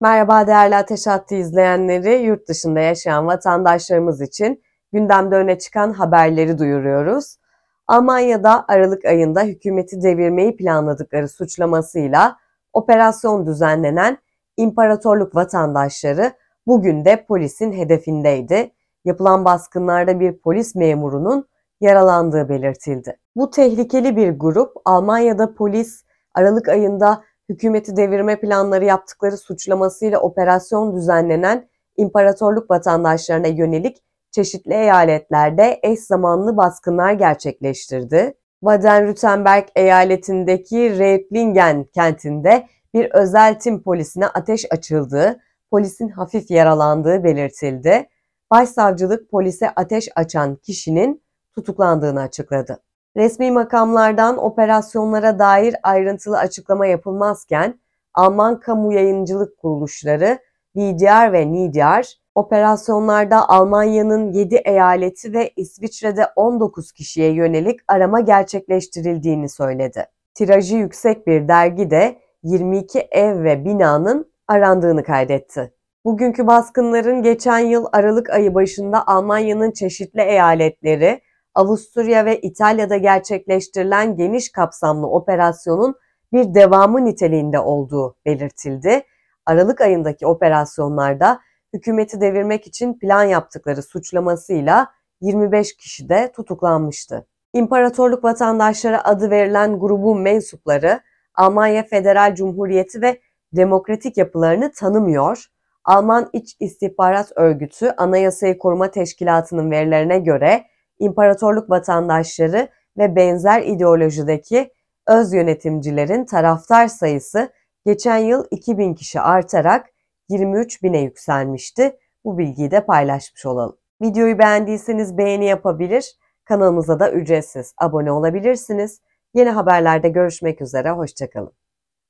Merhaba değerli Ateş Hattı izleyenleri, yurt dışında yaşayan vatandaşlarımız için gündemde öne çıkan haberleri duyuruyoruz. Almanya'da Aralık ayında hükümeti devirmeyi planladıkları suçlamasıyla operasyon düzenlenen imparatorluk vatandaşları bugün de polisin hedefindeydi. Yapılan baskınlarda bir polis memurunun yaralandığı belirtildi. Bu tehlikeli bir grup Almanya'da polis Aralık ayında hükümeti devirme planları yaptıkları suçlamasıyla operasyon düzenlenen imparatorluk vatandaşlarına yönelik çeşitli eyaletlerde eş zamanlı baskınlar gerçekleştirdi. Baden-Württemberg eyaletindeki Reutlingen kentinde bir özel tim polisine ateş açıldığı, polisin hafif yaralandığı belirtildi. Başsavcılık polise ateş açan kişinin tutuklandığını açıkladı resmi makamlardan operasyonlara dair ayrıntılı açıklama yapılmazken Alman kamu yayıncılık kuruluşları BDR ve NDR operasyonlarda Almanya'nın 7 eyaleti ve İsviçre'de 19 kişiye yönelik arama gerçekleştirildiğini söyledi. Tirajı yüksek bir dergi de 22 ev ve binanın arandığını kaydetti. Bugünkü baskınların geçen yıl Aralık ayı başında Almanya'nın çeşitli eyaletleri Avusturya ve İtalya'da gerçekleştirilen geniş kapsamlı operasyonun bir devamı niteliğinde olduğu belirtildi. Aralık ayındaki operasyonlarda hükümeti devirmek için plan yaptıkları suçlamasıyla 25 kişi de tutuklanmıştı. İmparatorluk vatandaşları adı verilen grubun mensupları Almanya Federal Cumhuriyeti ve demokratik yapılarını tanımıyor. Alman İç İstihbarat Örgütü Anayasayı Koruma Teşkilatı'nın verilerine göre imparatorluk vatandaşları ve benzer ideolojideki öz yönetimcilerin taraftar sayısı geçen yıl 2000 kişi artarak 23 bine yükselmişti. Bu bilgiyi de paylaşmış olalım. Videoyu beğendiyseniz beğeni yapabilir, kanalımıza da ücretsiz abone olabilirsiniz. Yeni haberlerde görüşmek üzere, hoşçakalın.